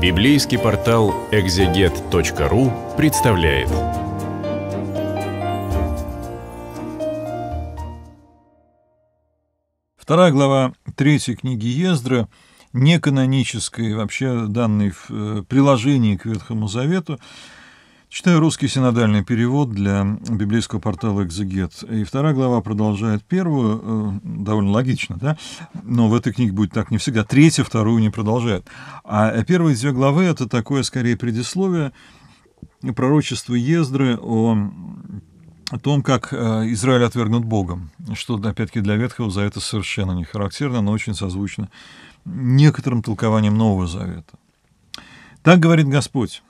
Библейский портал экзегет.ру представляет. Вторая глава третьей книги Ездра неканонической, вообще данной в э, приложении к Ветхому Завету, Читаю русский синодальный перевод для библейского портала «Экзегет». И вторая глава продолжает первую, э, довольно логично, да? Но в этой книге будет так не всегда. Третья вторую не продолжает. А, а первые две главы — это такое, скорее, предисловие пророчества Ездры о о том, как э, Израиль отвергнут Богом, что, опять-таки, для Ветхого Завета совершенно не характерно, но очень созвучно некоторым толкованием Нового Завета. Так говорит Господь.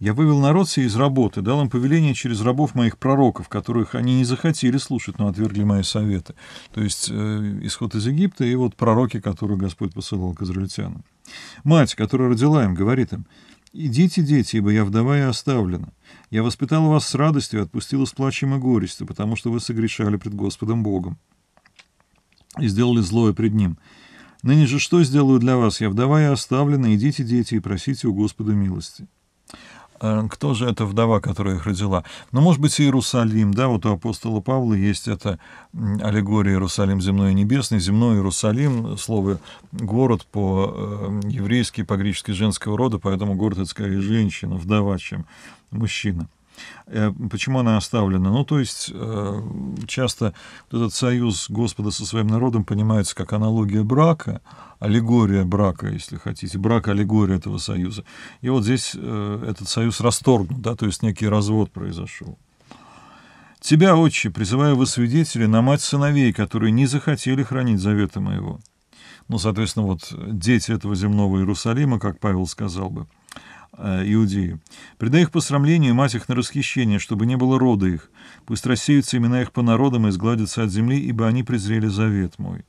Я вывел народ сей из работы, дал им повеление через рабов моих пророков, которых они не захотели слушать, но отвергли мои советы. То есть э, исход из Египта и вот пророки, которые Господь посылал к израильтянам. Мать, которая родила им, говорит им, «Идите, дети, ибо я вдова и оставлена. Я воспитала вас с радостью, отпустила с плачем и горестью, потому что вы согрешали пред Господом Богом и сделали злое пред Ним». Ныне же что сделаю для вас? Я вдова и оставлена, идите, дети, и просите у Господа милости. Э, кто же эта вдова, которая их родила? Ну, может быть, Иерусалим, да, вот у апостола Павла есть эта аллегория Иерусалим земной и небесный, земной Иерусалим, слово город по-еврейски, э, по-гречески женского рода, поэтому город это скорее женщина, вдова, чем мужчина. Э, почему она оставлена? Ну, то есть э, часто этот союз Господа со своим народом понимается как аналогия брака, аллегория брака, если хотите, брак аллегория этого союза. И вот здесь э, этот союз расторгнут, да, то есть некий развод произошел. «Тебя, отче, призываю вы свидетели на мать сыновей, которые не захотели хранить заветы моего». Ну, соответственно, вот дети этого земного Иерусалима, как Павел сказал бы – Э, иудеи. Предай их посрамлению и мать их на расхищение, чтобы не было рода их. Пусть рассеются имена их по народам и сгладятся от земли, ибо они презрели завет мой».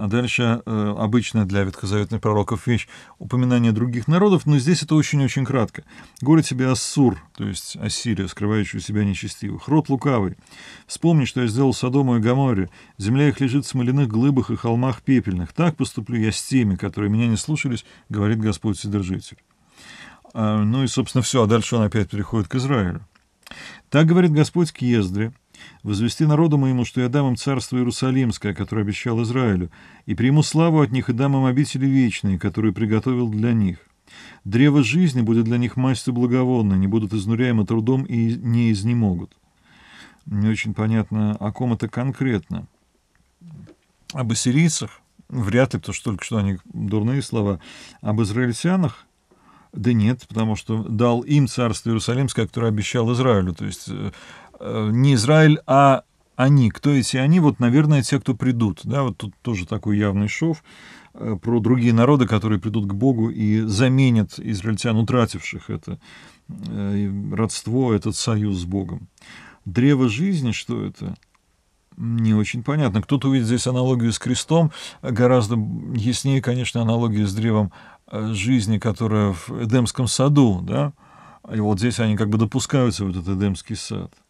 А дальше э, обычная для ветхозаветных пророков вещь упоминание других народов, но здесь это очень-очень кратко. Горе тебе Ассур, то есть Ассирия, скрывающая у себя нечестивых, рот лукавый. Вспомни, что я сделал Содому и Гаморе. Земля их лежит в смоляных глыбах и холмах пепельных. Так поступлю я с теми, которые меня не слушались, говорит Господь Содержитель. А, ну и, собственно, все, а дальше он опять переходит к Израилю. Так говорит Господь к Ездре, Возвести народу моему, что я дам им царство Иерусалимское, которое обещал Израилю, и приму славу от них и дам им обители вечные, которые приготовил для них. Древо жизни будет для них мастью благовонной, не будут изнуряемы трудом и не изнемогут». Не очень понятно, о ком это конкретно. Об ассирийцах? Вряд ли, потому что только что они дурные слова. Об израильтянах? Да нет, потому что дал им царство Иерусалимское, которое обещал Израилю. То есть э, Э, не Израиль, а они. Кто эти они? Вот, наверное, те, кто придут. Да, вот тут тоже такой явный шов э, про другие народы, которые придут к Богу и заменят израильтян, утративших это э, родство, этот союз с Богом. Древо жизни, что это? Не очень понятно. Кто-то увидит здесь аналогию с крестом, гораздо яснее, конечно, аналогия с древом жизни, которое в Эдемском саду, да? И вот здесь они как бы допускаются в этот Эдемский сад –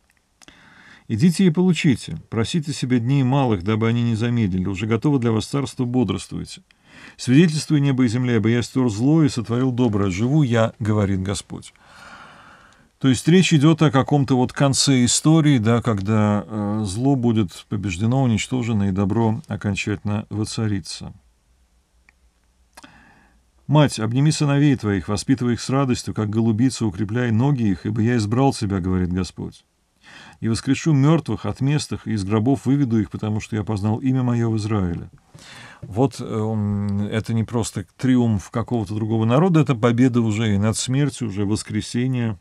Идите и получите, просите себе дней малых, дабы они не замедлили, уже готово для вас царство, бодрствуйте. Свидетельствую небо и земля, ибо я стер зло и сотворил доброе, живу я, говорит Господь. То есть речь идет о каком-то вот конце истории, да, когда э, зло будет побеждено, уничтожено и добро окончательно воцарится. «Мать, обними сыновей твоих, воспитывай их с радостью, как голубица, укрепляй ноги их, ибо я избрал тебя, говорит Господь и воскрешу мертвых от местных, и из гробов выведу их, потому что я познал имя мое в Израиле». Вот э, он, это не просто триумф какого-то другого народа, это победа уже и над смертью, уже воскресение.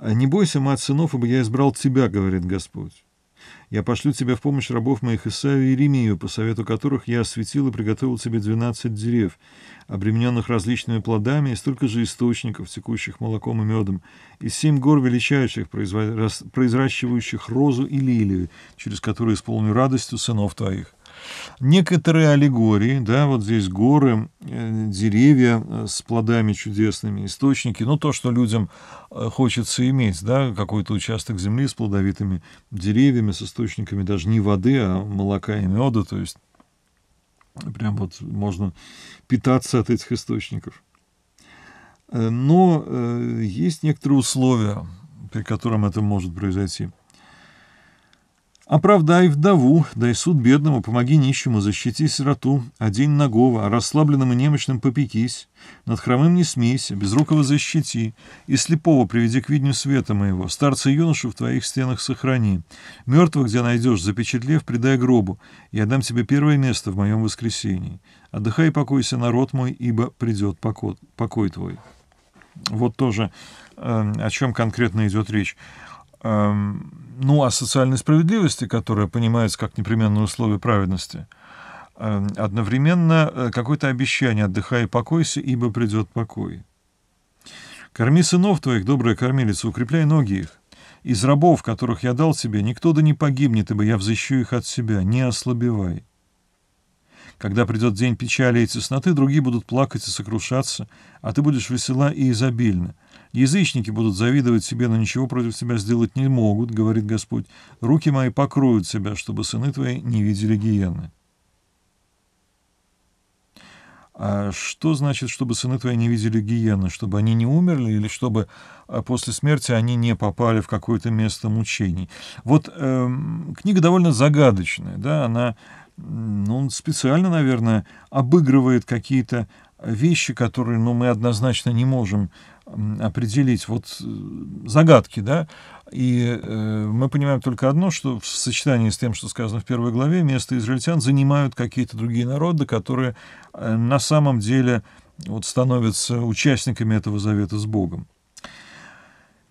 «Не бойся, мать сынов, ибо я избрал тебя, — говорит Господь. Я пошлю тебе в помощь рабов моих Исаию и Иеремию, по совету которых я осветил и приготовил тебе двенадцать дерев, обремененных различными плодами и столько же источников, текущих молоком и медом, и семь гор величайших, произращивающих розу и лилию, через которые исполню радостью сынов твоих. Некоторые аллегории, да, вот здесь горы, э, деревья э, с плодами чудесными, источники, ну, то, что людям э, хочется иметь, да, какой-то участок земли с плодовитыми деревьями, с источниками даже не воды, а молока и меда, то есть прям вот можно питаться от этих источников. Но есть некоторые условия, при котором это может произойти. Оправдай вдову, дай суд бедному, помоги нищему, защити сироту, одень нагого, а расслабленным и немощным попекись, над хромым не смейся, безрукого защити, и слепого приведи к видню света моего, старца юношу в твоих стенах сохрани, мертвого где найдешь, запечатлев, предай гробу, я дам тебе первое место в моем воскресении. Отдыхай и покойся, народ мой, ибо придет покой, покой твой». Вот тоже э, о чем конкретно идет речь. Эм, ну, а социальной справедливости, которая понимается как непременное условие праведности, эм, одновременно э, какое-то обещание «отдыхай и покойся, ибо придет покой». «Корми сынов твоих, добрая кормилица, укрепляй ноги их. Из рабов, которых я дал тебе, никто да не погибнет, ибо я взыщу их от себя, не ослабевай». Когда придет день печали и тесноты, другие будут плакать и сокрушаться, а ты будешь весела и изобильна. Язычники будут завидовать себе, но ничего против себя сделать не могут, говорит Господь. Руки мои покроют себя, чтобы сыны твои не видели гиены. А что значит, чтобы сыны твои не видели гиены? Чтобы они не умерли или чтобы а, после смерти они не попали в какое-то место мучений? Вот эм, книга довольно загадочная, да, она ну, специально, наверное, обыгрывает какие-то э, вещи, которые, ну, мы однозначно не можем определить вот э, загадки, да, и э, мы понимаем только одно, что в сочетании с тем, что сказано в первой главе, место израильтян занимают какие-то другие народы, которые э, на самом деле вот, становятся участниками этого завета с Богом.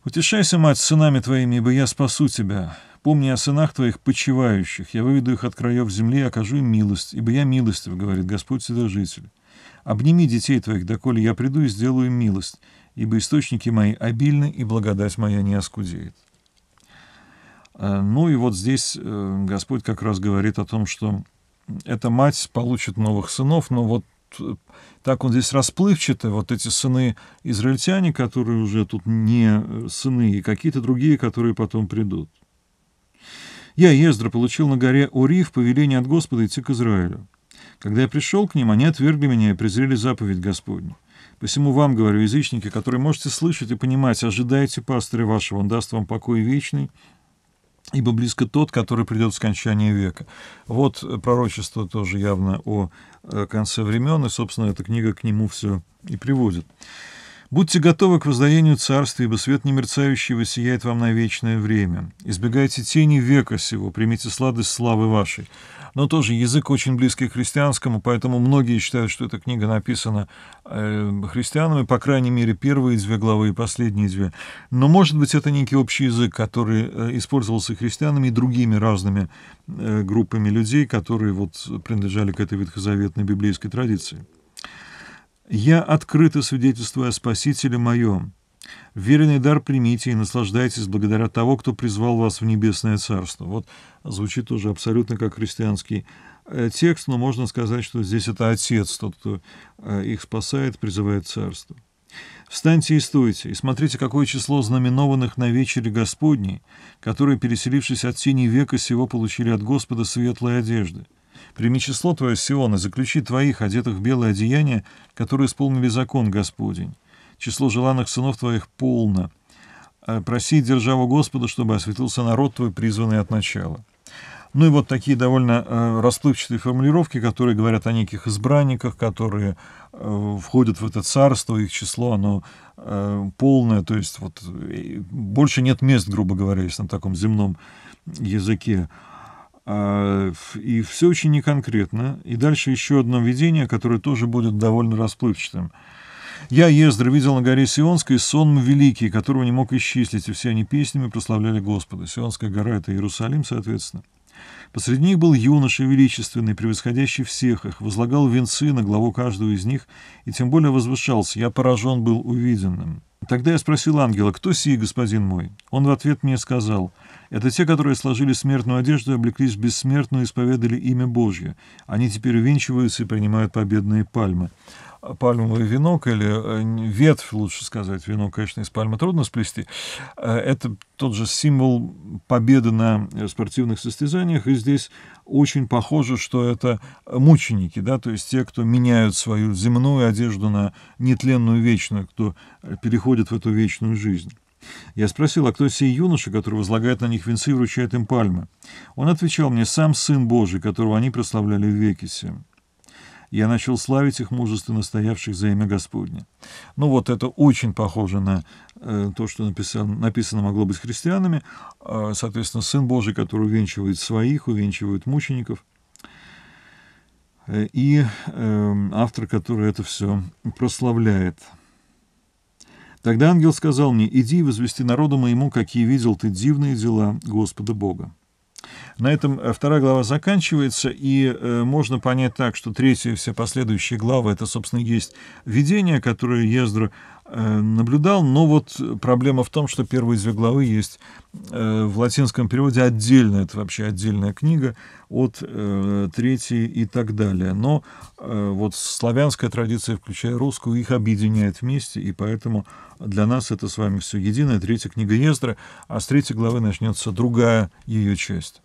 «Утешайся, мать, сынами твоими, ибо я спасу тебя. Помни о сынах твоих почивающих. Я выведу их от краев земли и окажу им милость, ибо я милостив, — говорит Господь седожитель. Обними детей твоих, доколе я приду и сделаю милость, ибо источники мои обильны, и благодать моя не оскудеет». Э, ну и вот здесь э, Господь как раз говорит о том, что эта мать получит новых сынов, но вот э, так он здесь расплывчато, вот эти сыны израильтяне, которые уже тут не сыны, и какие-то другие, которые потом придут. Я, Ездра, получил на горе Ориф повеление от Господа идти к Израилю. Когда я пришел к ним, они отвергли меня и презрели заповедь Господню. Посему вам, говорю, язычники, которые можете слышать и понимать, ожидайте пастыря вашего, он даст вам покой вечный, ибо близко тот, который придет в скончание века. Вот пророчество тоже явно о э, конце времен, и, собственно, эта книга к нему все и приводит. Будьте готовы к воздаянию царства, ибо свет немерцающего сияет вам на вечное время. Избегайте тени века сего, примите сладость славы вашей. Но тоже язык очень близкий к христианскому, поэтому многие считают, что эта книга написана э, христианами, по крайней мере, первые две главы и последние две. Но, может быть, это некий общий язык, который э, использовался христианами и другими разными э, группами людей, которые вот принадлежали к этой ветхозаветной библейской традиции. Я открыто свидетельствую о Спасителе моем. Веренный дар примите и наслаждайтесь благодаря того, кто призвал вас в небесное царство. Вот звучит тоже абсолютно как христианский э, текст, но можно сказать, что здесь это Отец, тот, кто э, их спасает, призывает царство. «Встаньте и стойте, и смотрите, какое число знаменованных на вечере Господней, которые, переселившись от тени века сего, получили от Господа светлые одежды. Прими число твое, Сион, и заключи твоих, одетых в белое одеяние, которые исполнили закон Господень. Число желанных сынов твоих полно. Э, проси державу Господа, чтобы осветился народ твой, призванный от начала». Ну и вот такие довольно э, расплывчатые формулировки, которые говорят о неких избранниках, которые э, входят в это царство, их число, оно э, полное, то есть вот э, больше нет мест, грубо говоря, если на таком земном языке. А, и все очень неконкретно. И дальше еще одно видение, которое тоже будет довольно расплывчатым. Я, ездр, видел на горе Сионской сон великий, которого не мог исчислить, и все они песнями прославляли Господа. Сионская гора — это Иерусалим, соответственно. Посреди них был юноша величественный, превосходящий всех их, возлагал венцы на главу каждого из них, и тем более возвышался. Я поражен был увиденным. Тогда я спросил ангела, кто сии, господин мой? Он в ответ мне сказал, это те, которые сложили смертную одежду и облеклись в бессмертную и исповедали имя Божье. Они теперь увенчиваются и принимают победные пальмы пальмовый венок или э, ветвь, лучше сказать, венок, конечно, из пальмы трудно сплести. Э, это тот же символ победы на э, спортивных состязаниях, и здесь очень похоже, что это мученики, да, то есть те, кто меняют свою земную одежду на нетленную вечную, кто переходит в эту вечную жизнь. Я спросил, а кто сей юноша, который возлагает на них венцы и вручает им пальмы? Он отвечал мне, сам Сын Божий, которого они прославляли в веке сем я начал славить их мужество, настоявших за имя Господне. Ну вот это очень похоже на э, то, что написано, написано могло быть христианами. Э, соответственно, Сын Божий, который увенчивает своих, увенчивает мучеников. Э, и э, автор, который это все прославляет. Тогда ангел сказал мне, иди и возвести народу моему, какие видел ты дивные дела Господа Бога. На этом э, вторая глава заканчивается, и э, можно понять так, что третья и все последующие главы — это, собственно, есть видение, которое Ездра э, наблюдал, но вот проблема в том, что первые две главы есть э, в латинском переводе отдельно, это вообще отдельная книга от э, третьей и так далее. Но э, вот славянская традиция, включая русскую, их объединяет вместе, и поэтому для нас это с вами все единое. Третья книга Ездра, а с третьей главы начнется другая ее часть.